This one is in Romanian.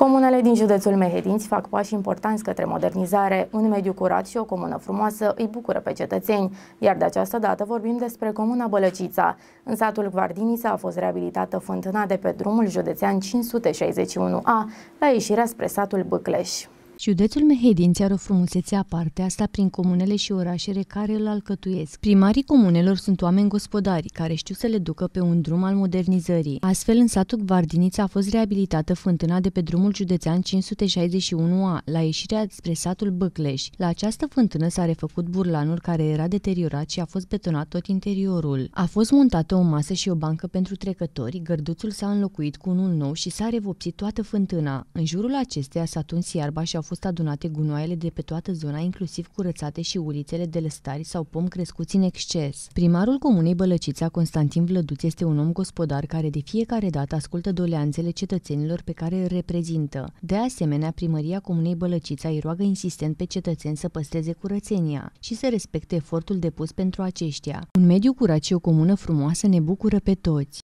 Comunele din județul Mehedinți fac pași importanți către modernizare. Un mediu curat și o comună frumoasă îi bucură pe cetățeni, iar de această dată vorbim despre comuna Bălăcița. În satul Gvardinița a fost reabilitată fântâna de pe drumul județean 561A, la ieșirea spre satul Băcleș. Județul Mehedinți are o frumusețe aparte, asta prin comunele și orașele care îl alcătuiesc. Primarii comunelor sunt oameni gospodari, care știu să le ducă pe un drum al modernizării. Astfel, în satul Gvardinița a fost reabilitată fântâna de pe drumul județean 561A, la ieșirea spre satul Băcleș. La această fântână s-a refăcut burlanul care era deteriorat și a fost betonat tot interiorul. A fost montată o masă și o bancă pentru trecători, gărduțul s-a înlocuit cu unul nou și s-a revopsit toată fântâna. În jurul acesteia s-a tuns iarba și au fost adunate gunoaiele de pe toată zona, inclusiv curățate și ulițele de lăstari sau pom crescuți în exces. Primarul Comunei Bălăcița, Constantin Vlăduț, este un om gospodar care de fiecare dată ascultă doleanțele cetățenilor pe care îl reprezintă. De asemenea, primăria Comunei Bălăcița îi roagă insistent pe cetățeni să păstreze curățenia și să respecte efortul depus pentru aceștia. Un mediu curat și o comună frumoasă ne bucură pe toți.